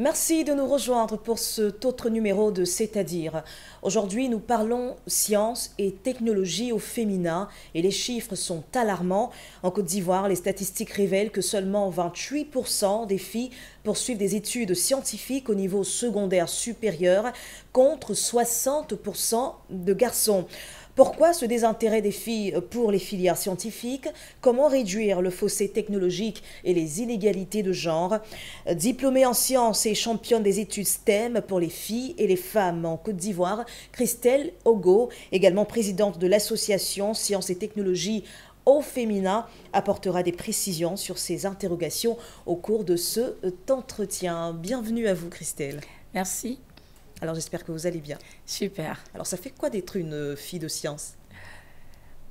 Merci de nous rejoindre pour cet autre numéro de C'est-à-dire. Aujourd'hui, nous parlons science et technologie au féminin et les chiffres sont alarmants. En Côte d'Ivoire, les statistiques révèlent que seulement 28% des filles poursuivent des études scientifiques au niveau secondaire supérieur contre 60% de garçons. Pourquoi ce désintérêt des filles pour les filières scientifiques Comment réduire le fossé technologique et les inégalités de genre Diplômée en sciences et championne des études STEM pour les filles et les femmes en Côte d'Ivoire, Christelle Ogo, également présidente de l'association Sciences et Technologies au féminin apportera des précisions sur ces interrogations au cours de cet entretien. Bienvenue à vous, Christelle. Merci. Alors j'espère que vous allez bien. Super. Alors ça fait quoi d'être une euh, fille de science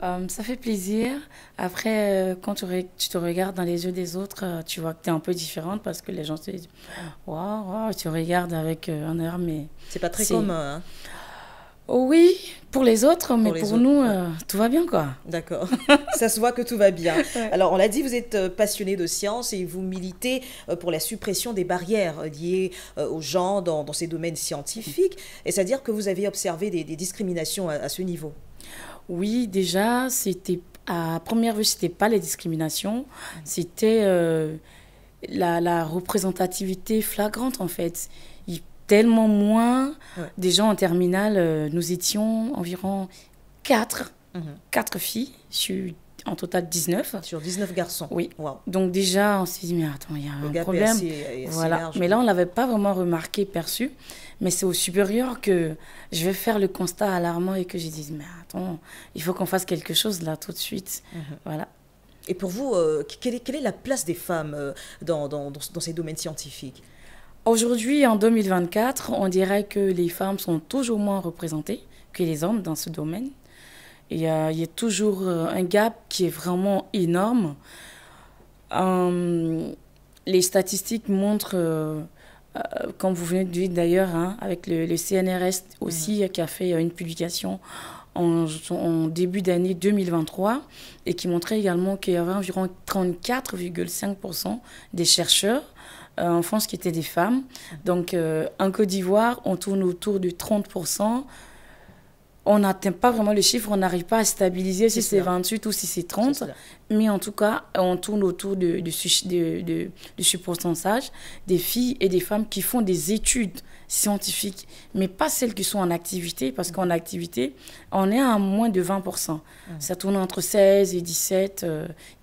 euh, Ça fait plaisir. Après, euh, quand tu, te regardes dans les yeux des autres, tu vois que tu es un peu différente parce que les gens te disent wow, tu regardes avec un air, mais. C'est pas très commun. Hein oui, pour les autres, mais pour, nous, euh, tout va bien, quoi. D'accord. Ça se voit que tout va bien. Alors, on l'a dit, vous êtes euh, passionné de science et vous militez euh, pour la suppression des barrières liées aux gens dans, ces domaines scientifiques. Et c'est-à-dire que vous avez observé des, discriminations à, ce niveau Oui, déjà, c'était à première vue, c'était pas les discriminations, c'était la représentativité flagrante, en fait tellement moins. des gens en terminale, euh, nous étions environ 4, 4 mhm. filles. sur en total 19. Sur 19 garçons. Oui. Donc déjà, on s'est dit, mais attends, il y a un problème. voilà. mais là, on ne l'avait pas vraiment remarqué, perçu. Mais c'est au supérieur que je vais faire le constat alarmant et que je dis, mais attends, il faut qu'on fasse quelque chose là tout de suite. Mhm. Voilà. Et pour vous, euh, quelle, est, quelle, est, la place des femmes euh, dans, dans, dans, ces domaines scientifiques Aujourd'hui, en 2024, on dirait que les femmes sont toujours moins représentées que les hommes dans ce domaine. Il y, a, il y a toujours euh, un gap qui est vraiment énorme. Euh, les statistiques montrent, euh, comme vous venez de dire d'ailleurs, hein, avec le, CNRS aussi, mhm. qui a fait une publication en, début d'année 2023 et qui montrait également qu'il y avait environ 34,5% des chercheurs euh, en France qui étaient des femmes. Donc euh, en Côte d'Ivoire, on tourne autour de 30% on n'atteint pas vraiment le chiffre, on n'arrive pas à stabiliser si c'est 28 ou si c'est 30. Mais en tout cas, on tourne autour de, de, de, ce pourcentage des filles et des femmes qui font des études scientifiques, mais pas celles qui sont en activité, parce qu'en activité, on est à moins de 20%. Mmh. Ça tourne entre 16 et 17,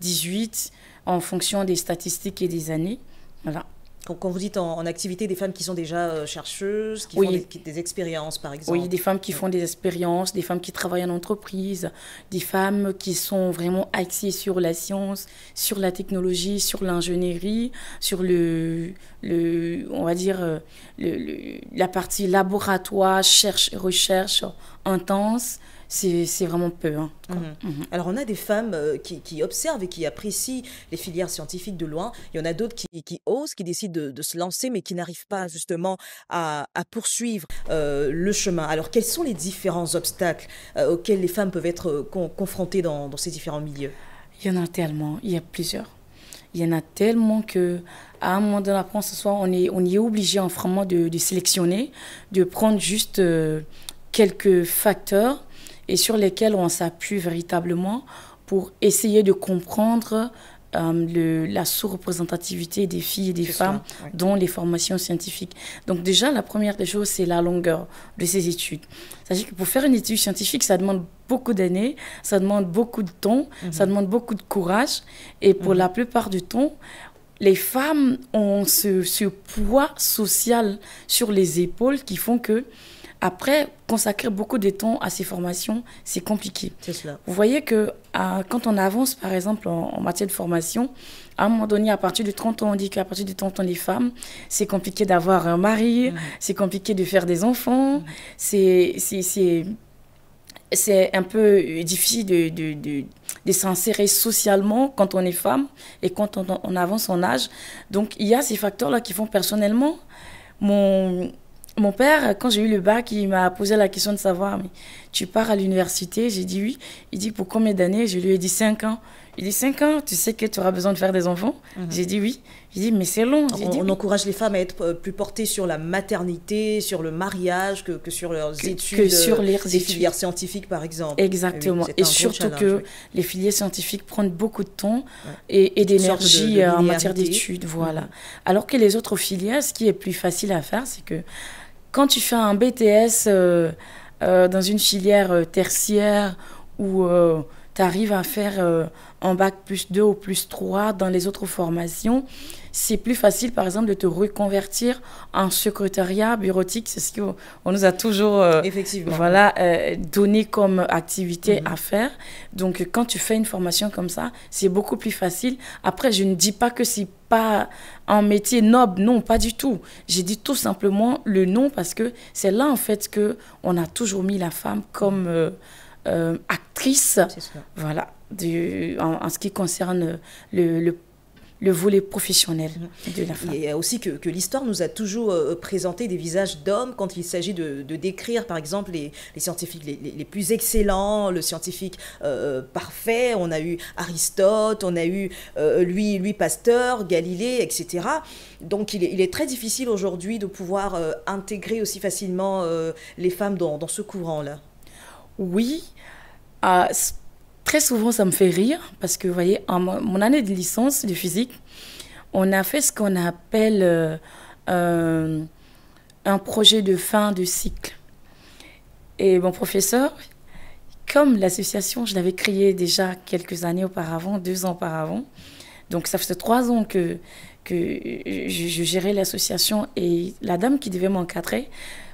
18, euh, en fonction des statistiques et des années. Voilà quand, vous dites en, activité, des femmes qui sont déjà euh, chercheuses, qui font des, expériences, par exemple. Oui, des femmes qui font des expériences, des femmes qui travaillent en entreprise, des femmes qui sont vraiment axées sur la science, sur la technologie, sur l'ingénierie, sur le, on va dire, euh, la partie laboratoire, cherche, recherche intense c'est vraiment peu. Hein, mhm. Mhm. Alors, on a des femmes euh, qui, observent et qui apprécient les filières scientifiques de loin. Il y en a d'autres qui, osent, qui décident de, se lancer, mais qui n'arrivent pas justement à, poursuivre euh, le chemin. Alors, quels sont les différents obstacles euh, auxquels les femmes peuvent être confrontées dans, ces différents milieux Il y en a tellement, il y a plusieurs il y en a tellement que à un moment donné ce soir on est on y est obligé en vraiment de, sélectionner de prendre juste quelques facteurs et sur lesquels on s'appuie véritablement pour essayer de comprendre euh, la sous-représentativité des filles et des femmes dans les formations scientifiques. Donc déjà, la première des choses, c'est la longueur de ces études. C'est-à-dire que pour faire une étude scientifique, ça demande beaucoup d'années, ça demande beaucoup de temps, mhm. ça demande beaucoup de courage. Et pour mhm. la plupart du temps, les femmes ont ce, poids social sur les épaules qui font que après, consacrer beaucoup de temps à ces formations, c'est compliqué. Vous voyez que euh, quand on avance, par exemple, en, matière de formation, à un moment donné, à partir de 30 ans, on dit qu'à partir de 30 ans, les femmes, c'est compliqué d'avoir un mari, mhm. c'est compliqué de faire des enfants, mhm. c'est c'est un peu difficile de, de, de, de s'insérer socialement quand on est femme et quand on, on avance en âge. Donc il y a ces facteurs-là qui font personnellement mon, mon père, quand j'ai eu le bac, il m'a posé la question de savoir, mais tu pars à l'université J'ai dit oui. Il dit, pour combien d'années Je lui ai dit 5 ans. Il dit 5 ans, tu sais que tu auras besoin de faire des enfants mhm. J'ai dit oui. Il dit mais c'est long. Ah, on, encourage les femmes à être euh, plus portées sur la maternité, sur le mariage, que, sur leurs études. Que sur les euh, filières scientifiques par exemple. Exactement. et surtout que les filières scientifiques prennent beaucoup de temps et, d'énergie euh, en matière d'études. Voilà. Mhm. Alors que les autres filières, ce qui est plus facile à faire, c'est que quand tu fais un BTS euh, euh, dans une filière euh, tertiaire où tu arrives à faire en bac plus 2 ou plus 3 dans les autres formations, c'est plus facile, par exemple, de te reconvertir en secrétariat bureautique. C'est ce qu'on nous a toujours euh, Effectivement. Voilà, euh, donné comme activité mhm. à faire. Donc, quand tu fais une formation comme ça, c'est beaucoup plus facile. Après, je ne dis pas que c'est pas un métier noble, non, pas du tout. J'ai dit tout simplement le nom parce que c'est là, en fait, que on a toujours mis la femme comme euh, actrice. Voilà du, en, ce qui concerne le, le le volet professionnel de la femme. Et aussi que, que l'histoire nous a toujours euh, présenté des visages d'hommes quand il s'agit de, de, décrire, par exemple, les, les scientifiques les, les, plus excellents, le scientifique euh, euh, parfait. On a eu Aristote, on a eu lui, lui Pasteur, Galilée, etc. Donc il est, il est très difficile aujourd'hui de pouvoir intégrer aussi facilement les femmes dans, dans ce courant-là. Oui. Très souvent, ça me fait rire parce que, vous voyez, en mon année de licence de physique, on a fait ce qu'on appelle euh, euh, un projet de fin de cycle. Et mon professeur, comme l'association, je l'avais créée déjà quelques années auparavant, deux ans auparavant, donc ça faisait trois ans que, que je, gérais l'association et la dame qui devait m'encadrer,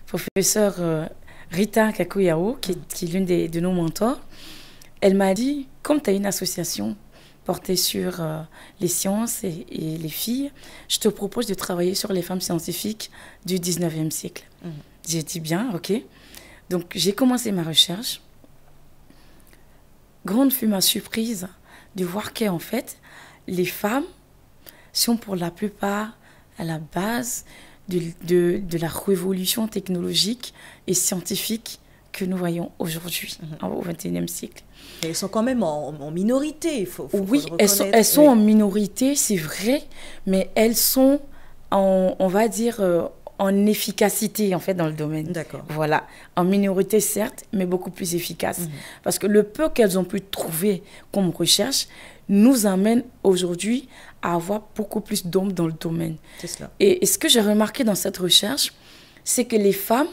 professeur euh, Rita Kakuyao, qui, qui est l'une de nos mentors, elle m'a dit, comme tu as une association portée sur euh, les sciences et, les filles, je te propose de travailler sur les femmes scientifiques du 19e siècle. Mhm. J'ai dit bien, ok. Donc j'ai commencé ma recherche. Grande fut ma surprise de voir qu'en fait, les femmes sont pour la plupart à la base de la révolution technologique et scientifique que nous voyons aujourd'hui, mhm. au XXIe siècle. elles sont quand même en, minorité, il faut, Oui, elles, sont, elles sont en minorité, c'est vrai, mais elles sont, on va dire, euh, en efficacité, en fait, dans le domaine. D'accord. Voilà. En minorité, certes, mais beaucoup plus efficace. Mhm. Parce que le peu qu'elles ont pu trouver comme recherche nous amène aujourd'hui à avoir beaucoup plus d'hommes dans le domaine. C'est cela. et ce que j'ai remarqué dans cette recherche, c'est que les femmes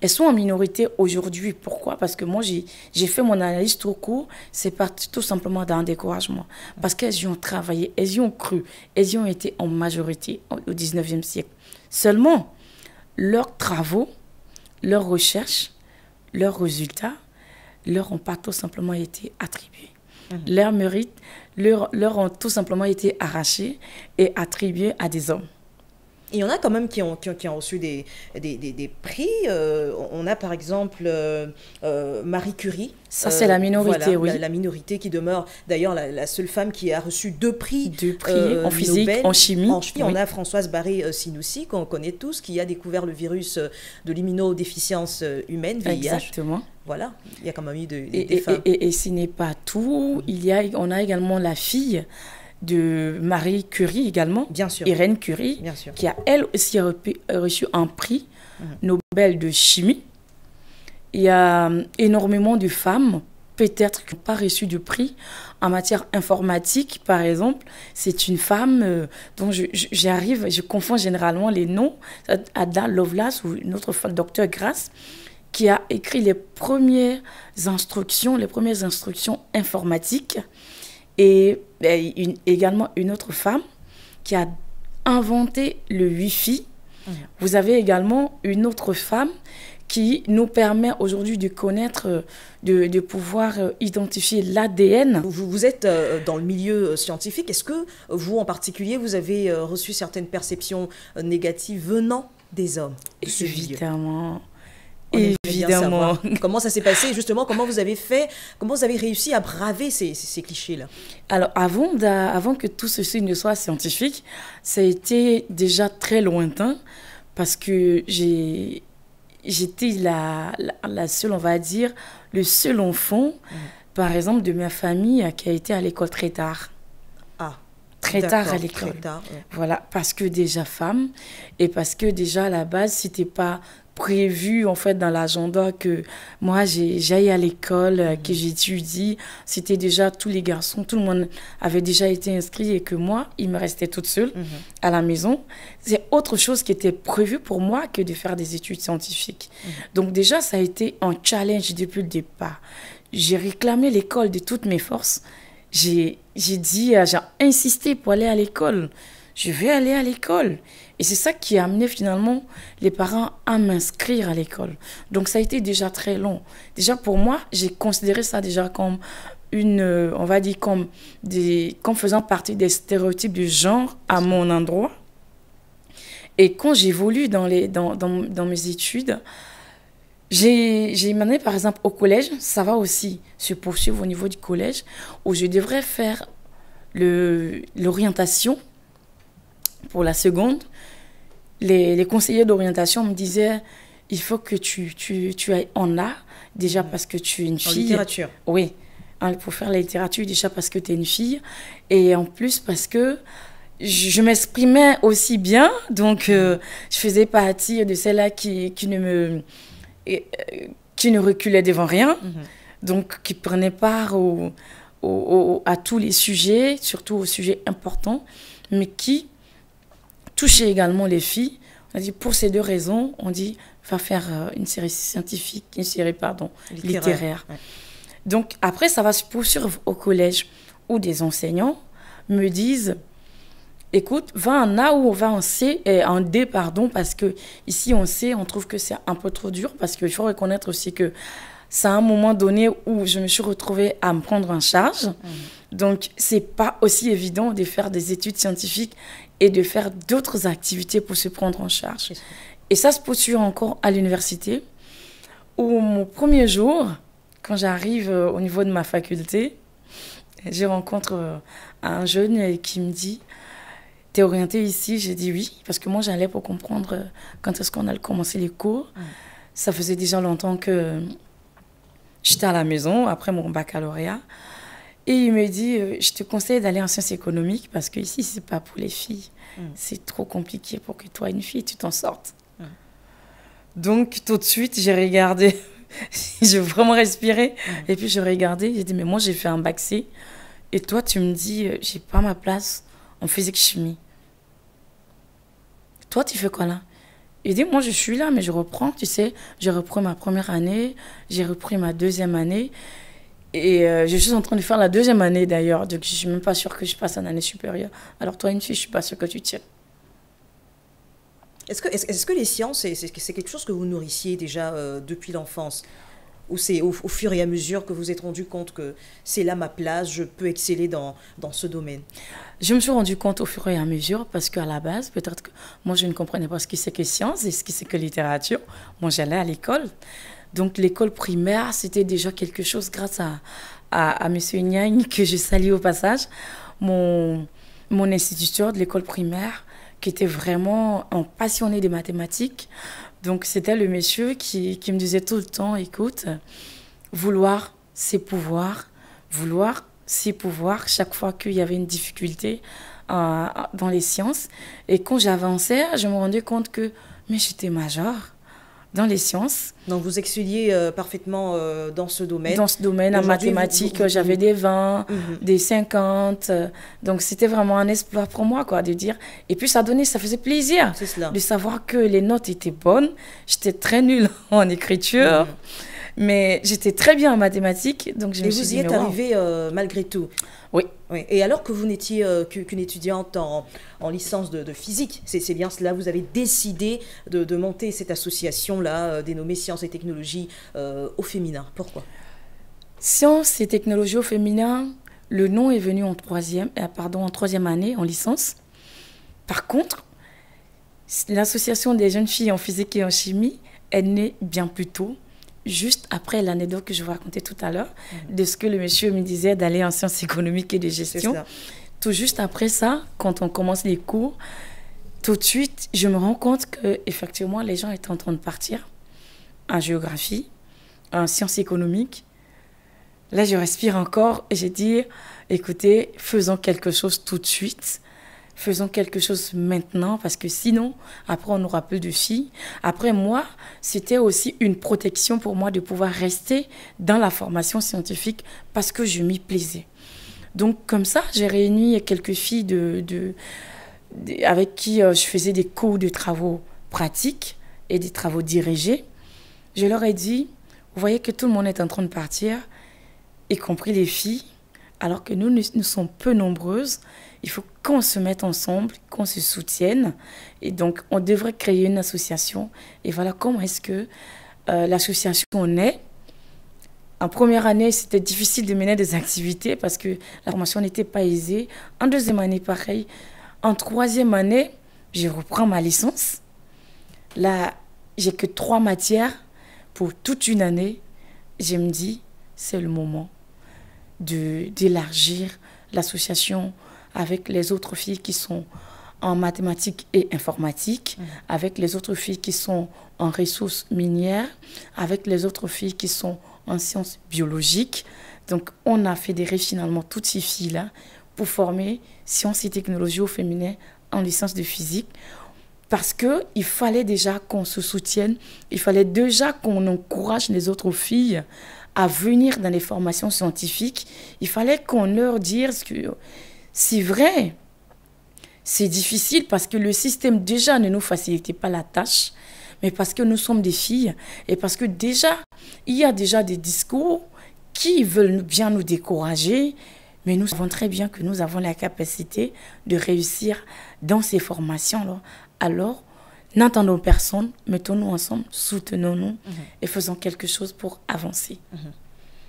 elles sont en minorité aujourd'hui. Pourquoi Parce que moi, j'ai fait mon analyse trop court. C'est parti tout simplement d'un découragement. Parce qu'elles y ont travaillé, elles y ont cru, elles y ont été en majorité au 19e siècle. Seulement, leurs travaux, leurs recherches, leurs résultats, leur ont pas tout simplement été attribués. Mmh. Leurs mérites leur, leur ont tout simplement été arrachés et attribués à des hommes il y en a quand même qui ont, qui ont, reçu des, des, des, prix. Euh, on a par exemple euh, euh, Marie Curie. Ça, c'est la minorité, oui. La, minorité qui demeure d'ailleurs la, seule femme qui a reçu deux prix. Deux prix en physique, en chimie. En on a Françoise Barré-Sinoussi, qu'on connaît tous, qui a découvert le virus de l'immunodéficience humaine, Exactement voilà, il y a quand même eu de, et, des, femmes. Et, ce n'est pas tout, il y a, on a également la fille de Marie Curie également, Bien sûr. Irène Curie, qui a elle aussi reçu un prix mhm. Nobel de chimie. Il y a euh, énormément de femmes, peut-être, qui n'ont pas reçu de prix en matière informatique, par exemple. C'est une femme euh, dont j'arrive, je, confonds généralement les noms, Ada Lovelace ou une autre docteur Grasse, qui a écrit les premières instructions, les premières instructions informatiques et ben, également une autre femme qui a inventé le Wi-Fi. Mhm. Vous avez également une autre femme qui nous permet aujourd'hui de connaître, euh, de, pouvoir euh, identifier l'ADN. Vous, vous, êtes euh, dans le milieu scientifique. Est-ce que vous, en particulier, vous avez reçu certaines perceptions négatives venant des hommes Évidemment. Évidemment. Comment ça s'est passé justement Comment vous avez fait Comment vous avez réussi à braver ces, clichés-là Alors avant, que tout ceci ne soit scientifique, ça a été déjà très lointain parce que j'étais la, la, seule, on va dire, le seul enfant, mmh. par exemple, de ma famille qui a été à l'école très tard. Ah. Très tard à l'école. Voilà, parce que déjà femme, et parce que déjà à la base, c'était pas prévu en fait dans l'agenda que moi j'aille à l'école, euh, que j'étudie. C'était déjà tous les garçons, tout le monde avait déjà été inscrit et que moi, il me restait toute seule mhm. à la maison. C'est autre chose qui était prévu pour moi que de faire des études scientifiques. Mhm. Donc déjà, ça a été un challenge depuis le départ. J'ai réclamé l'école de toutes mes forces. J'ai dit, euh, j'ai insisté pour aller à l'école je vais aller à l'école. Et c'est ça qui a amené finalement les parents à m'inscrire à l'école. Donc ça a été déjà très long. Déjà pour moi, j'ai considéré ça déjà comme une, euh, on va dire comme des, comme faisant partie des stéréotypes du genre à mon endroit. Et quand j'évolue dans dans, dans, dans mes études, j'ai mené par exemple au collège, ça va aussi se poursuivre au niveau du collège où je devrais faire l'orientation pour la seconde, les, les conseillers d'orientation me disaient il faut que tu, tu, tu ailles en A, déjà parce que tu es une fille. En littérature. Oui, hein, pour faire la littérature, déjà parce que tu es une fille. Et en plus, parce que je m'exprimais aussi bien, donc euh, je faisais partie de celles-là qui, qui, ne me euh, qui ne reculait devant rien, mhm. donc qui prenait part au, au, à tous les sujets, surtout aux sujets importants, mais qui toucher également les filles. dit pour ces deux raisons, on dit va faire euh, une série scientifique, une série pardon littéraire. Donc après ça va se poursuivre au collège où des enseignants me disent écoute va en A ou va en C et en D pardon parce que ici on sait on trouve que c'est un peu trop dur parce qu'il faut reconnaître aussi que c'est un moment donné où je me suis retrouvée à me prendre en charge. Mmh. Donc, c'est pas aussi évident de faire des études scientifiques et de faire d'autres activités pour se prendre en charge. Et ça se poursuit encore à l'université, où mon premier jour, quand j'arrive euh, au niveau de ma faculté, je rencontre euh, un jeune qui me dit T'es orienté ici J'ai dit oui, parce que moi j'allais pour comprendre euh, quand est-ce qu'on allait commencer les cours. Ça faisait déjà longtemps que j'étais à la maison après mon baccalauréat. Et il me dit, euh, je te conseille d'aller en sciences économiques parce que ici, c'est pas pour les filles. Mm. C'est trop compliqué pour que toi, une fille, tu t'en sortes. Mm. Donc, tout de suite, j'ai regardé. j'ai vraiment respiré. Mm. Et puis, j'ai regardé. J'ai dit, mais moi, j'ai fait un bac C. Et toi, tu me dis, euh, j'ai pas ma place en physique chimie. Toi, tu fais quoi là il dit, moi, je suis là, mais je reprends, tu sais. J'ai repris ma première année, j'ai repris ma deuxième année. Et euh, je suis en train de faire la deuxième année d'ailleurs, donc je ne suis même pas sûre que je passe en année supérieure. Alors toi, une fille, je suis pas sûre que tu tiens. Est-ce que, est que les sciences, c'est quelque chose que vous nourrissiez déjà euh, depuis l'enfance Ou c'est au, fur et à mesure que vous êtes rendu compte que c'est là ma place, je peux exceller dans, dans ce domaine Je me suis rendu compte au fur et à mesure parce qu'à la base, peut-être que moi, je ne comprenais pas ce qui c'est que sciences et ce qui c'est que littérature. Moi, j'allais à l'école. Donc l'école primaire, c'était déjà quelque chose grâce à, à, Monsieur que je salue au passage, mon, instituteur de l'école primaire, qui était vraiment un passionné des mathématiques. Donc c'était le monsieur qui, me disait tout le temps, écoute, vouloir, c'est pouvoir, vouloir, c'est pouvoir, chaque fois qu'il y avait une difficulté euh, dans les sciences. Et quand j'avançais, je me rendais compte que, mais j'étais major dans les sciences. Donc vous excelliez euh, parfaitement euh, dans ce domaine. Dans ce domaine, en mathématiques, j'avais des 20, mhm. des 50. Euh, donc c'était vraiment un espoir pour moi, quoi, de dire. Et puis ça donnait, ça faisait plaisir cela. de savoir que les notes étaient bonnes. J'étais très nulle en écriture. Mhm. Mais j'étais très bien en mathématiques, donc je Et me vous y êtes arrivée malgré tout. Oui. Et alors que vous n'étiez euh, qu'une étudiante en, en licence de, physique, c'est bien cela, vous avez décidé de, monter cette association-là, euh, dénommée Sciences et Technologies euh, au féminin. Pourquoi Sciences et Technologies au féminin, le nom est venu en troisième, pardon, en troisième année, en licence. Par contre, l'association des jeunes filles en physique et en chimie elle naît bien plus tôt, juste après l'anecdote que je vous racontais tout à l'heure, mhm. de ce que le monsieur me disait d'aller en sciences économiques et de gestion. Tout juste après ça, quand on commence les cours, tout de suite, je me rends compte que effectivement les gens étaient en train de partir en géographie, en sciences économiques. Là, je respire encore et j'ai dit, écoutez, faisons quelque chose tout de suite faisons quelque chose maintenant parce que sinon, après, on n'aura plus de filles. Après, moi, c'était aussi une protection pour moi de pouvoir rester dans la formation scientifique parce que je m'y plaisais. Donc, comme ça, j'ai réuni quelques filles de, de, avec qui euh, je faisais des cours de travaux pratiques et des travaux dirigés. Je leur ai dit, vous voyez que tout le monde est en train de partir, y compris les filles alors que nous, nous, sommes peu nombreuses. Il faut qu'on se mette ensemble, qu'on se soutienne. Et donc, on devrait créer une association. Et voilà comment est-ce que euh, l'association l'association est. En première année, c'était difficile de mener des activités parce que la formation n'était pas aisée. En deuxième année, pareil. En troisième année, je reprends ma licence. Là, j'ai que trois matières pour toute une année. Je me dis, c'est le moment d'élargir l'association avec les autres filles qui sont en mathématiques et informatique, mhm. avec les autres filles qui sont en ressources minières, avec les autres filles qui sont en sciences biologiques. Donc, on a fédéré finalement toutes ces filles-là pour former sciences et technologies au féminin en licence de physique. Parce qu'il fallait déjà qu'on se soutienne, il fallait déjà qu'on encourage les autres filles à venir dans les formations scientifiques, il fallait qu'on leur dise que c'est vrai, c'est difficile parce que le système déjà ne nous facilitait pas la tâche, mais parce que nous sommes des filles et parce que déjà, il y a déjà des discours qui veulent bien nous décourager, mais nous savons très bien que nous avons la capacité de réussir dans ces formations-là. Alors, N'attendons personne, mettons-nous ensemble, soutenons-nous mhm. et faisons quelque chose pour avancer. Mhm.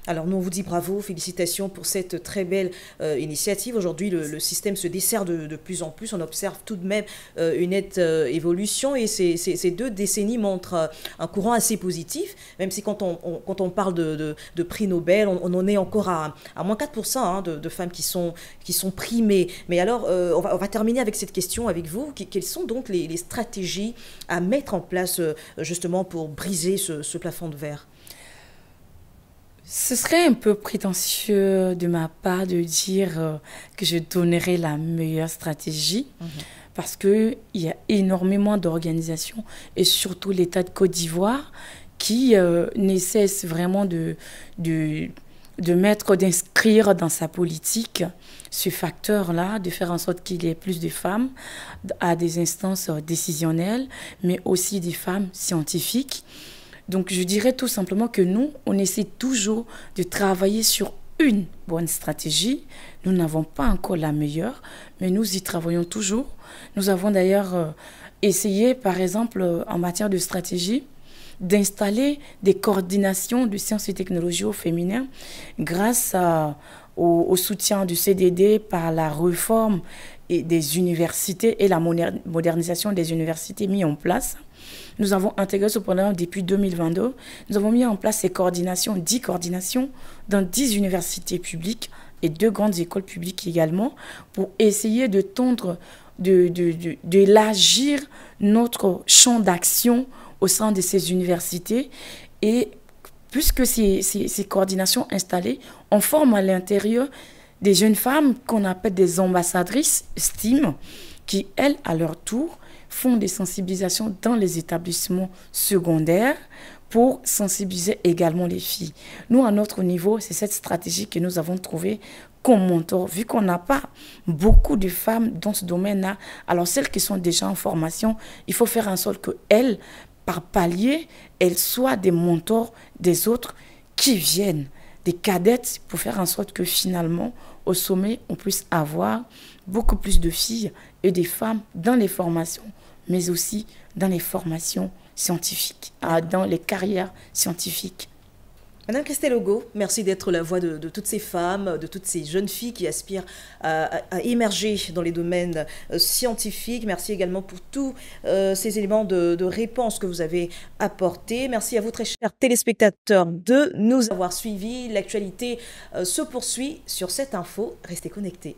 Alors nous, on vous dit bravo, félicitations pour cette très belle euh, initiative. Aujourd'hui, le, système se dessert de, plus en plus. On observe tout de même euh, une nette euh, évolution et ces, deux décennies montrent un courant assez positif, même si quand on, quand on parle de, prix Nobel, on, en est encore à, moins 4% hein, de, femmes qui sont, qui sont primées. Mais alors, on va, terminer avec cette question avec vous. Quelles sont donc les, stratégies à mettre en place justement pour briser ce plafond de verre ce serait un peu prétentieux de ma part de dire euh, que je donnerais la meilleure stratégie mhm. parce parce qu'il y a énormément d'organisations et surtout l'État de Côte d'Ivoire qui euh, nécessite vraiment de, de, de mettre, d'inscrire dans sa politique ce facteur-là, de faire en sorte qu'il y ait plus de femmes à des instances euh, décisionnelles, mais aussi des femmes scientifiques. Donc je dirais tout simplement que nous, on essaie toujours de travailler sur une bonne stratégie. Nous n'avons pas encore la meilleure, mais nous y travaillons toujours. Nous avons d'ailleurs euh, essayé, par exemple, euh, en matière de stratégie, d'installer des coordinations de sciences et technologies au féminin grâce au, soutien du CDD par la réforme et des universités et la modernisation des universités mises en place. Nous avons intégré ce programme depuis 2022. Nous avons mis en place ces coordinations, 10 coordinations, dans 10 universités publiques et deux grandes écoles publiques également, pour essayer de tendre, d'élargir de, de, notre champ d'action au sein de ces universités. Et puisque ces, ces, ces coordinations installées, on forme à l'intérieur des jeunes femmes qu'on appelle des ambassadrices STEAM, qui, elles, à leur tour, font des sensibilisations dans les établissements secondaires pour sensibiliser également les filles. Nous, à notre niveau, c'est cette stratégie que nous avons trouvée comme mentor, vu qu'on n'a pas beaucoup de femmes dans ce domaine-là. Alors, celles qui sont déjà en formation, il faut faire en sorte qu'elles, par palier, elles soient des mentors des autres qui viennent, des cadettes, pour faire en sorte que finalement, au sommet, on puisse avoir beaucoup plus de filles et des femmes dans les formations, mais aussi dans les formations scientifiques, ah, dans les carrières scientifiques. Madame Christelle Ogo, merci d'être la voix de, toutes ces femmes, de toutes ces jeunes filles qui aspirent à, émerger dans les domaines euh, scientifiques. Merci également pour tous euh, ces éléments de, réponse que vous avez apportés. Merci à vous, très chers téléspectateurs, de nous avoir suivis. L'actualité euh, se poursuit sur cette info. Restez connectés.